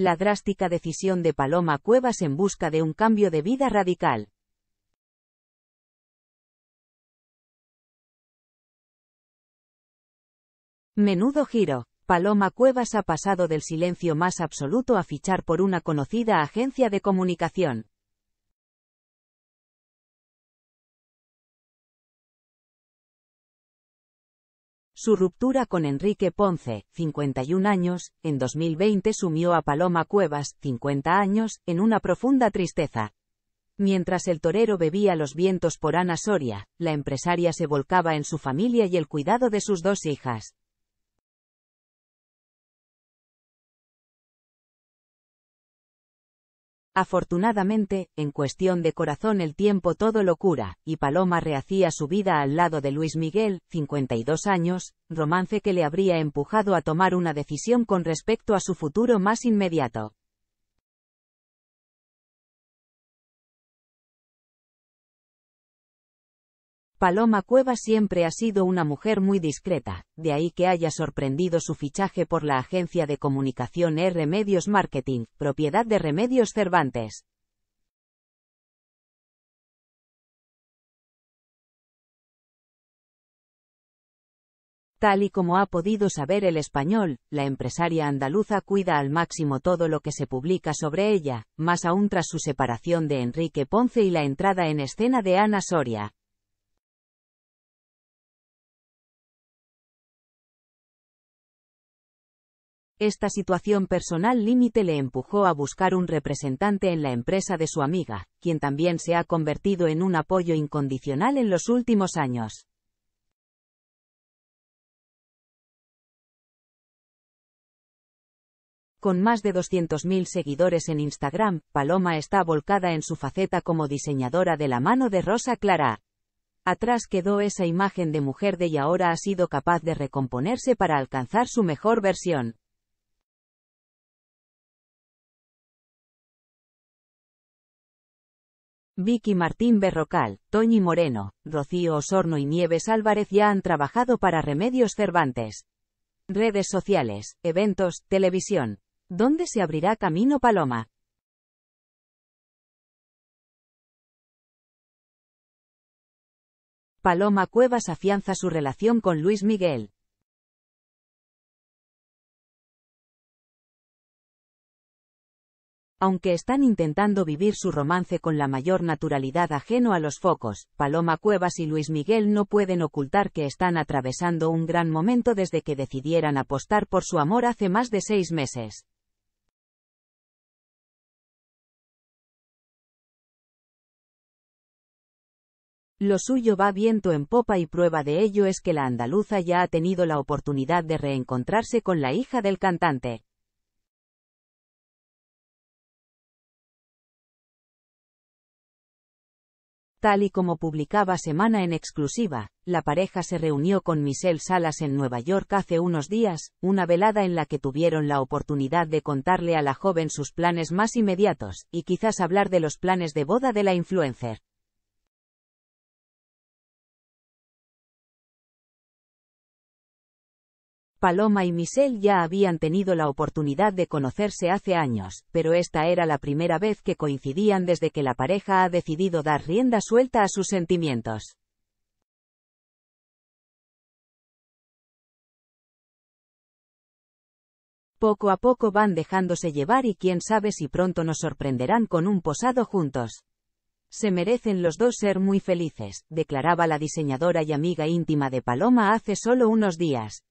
la drástica decisión de Paloma Cuevas en busca de un cambio de vida radical. Menudo giro. Paloma Cuevas ha pasado del silencio más absoluto a fichar por una conocida agencia de comunicación. Su ruptura con Enrique Ponce, 51 años, en 2020 sumió a Paloma Cuevas, 50 años, en una profunda tristeza. Mientras el torero bebía los vientos por Ana Soria, la empresaria se volcaba en su familia y el cuidado de sus dos hijas. Afortunadamente, en cuestión de corazón el tiempo todo lo cura, y Paloma rehacía su vida al lado de Luis Miguel, 52 años, romance que le habría empujado a tomar una decisión con respecto a su futuro más inmediato. Paloma Cueva siempre ha sido una mujer muy discreta, de ahí que haya sorprendido su fichaje por la agencia de comunicación e-remedios Marketing, propiedad de Remedios Cervantes. Tal y como ha podido saber el español, la empresaria andaluza cuida al máximo todo lo que se publica sobre ella, más aún tras su separación de Enrique Ponce y la entrada en escena de Ana Soria, Esta situación personal límite le empujó a buscar un representante en la empresa de su amiga, quien también se ha convertido en un apoyo incondicional en los últimos años. Con más de 200.000 seguidores en Instagram, Paloma está volcada en su faceta como diseñadora de la mano de Rosa Clara. Atrás quedó esa imagen de mujer de y ahora ha sido capaz de recomponerse para alcanzar su mejor versión. Vicky Martín Berrocal, Toñi Moreno, Rocío Osorno y Nieves Álvarez ya han trabajado para Remedios Cervantes. Redes sociales, eventos, televisión. ¿Dónde se abrirá Camino Paloma? Paloma Cuevas afianza su relación con Luis Miguel. aunque están intentando vivir su romance con la mayor naturalidad ajeno a los focos, Paloma Cuevas y Luis Miguel no pueden ocultar que están atravesando un gran momento desde que decidieran apostar por su amor hace más de seis meses. Lo suyo va viento en popa y prueba de ello es que la andaluza ya ha tenido la oportunidad de reencontrarse con la hija del cantante. Tal y como publicaba Semana en exclusiva, la pareja se reunió con Michelle Salas en Nueva York hace unos días, una velada en la que tuvieron la oportunidad de contarle a la joven sus planes más inmediatos, y quizás hablar de los planes de boda de la influencer. Paloma y Michelle ya habían tenido la oportunidad de conocerse hace años, pero esta era la primera vez que coincidían desde que la pareja ha decidido dar rienda suelta a sus sentimientos. Poco a poco van dejándose llevar y quién sabe si pronto nos sorprenderán con un posado juntos. Se merecen los dos ser muy felices, declaraba la diseñadora y amiga íntima de Paloma hace solo unos días,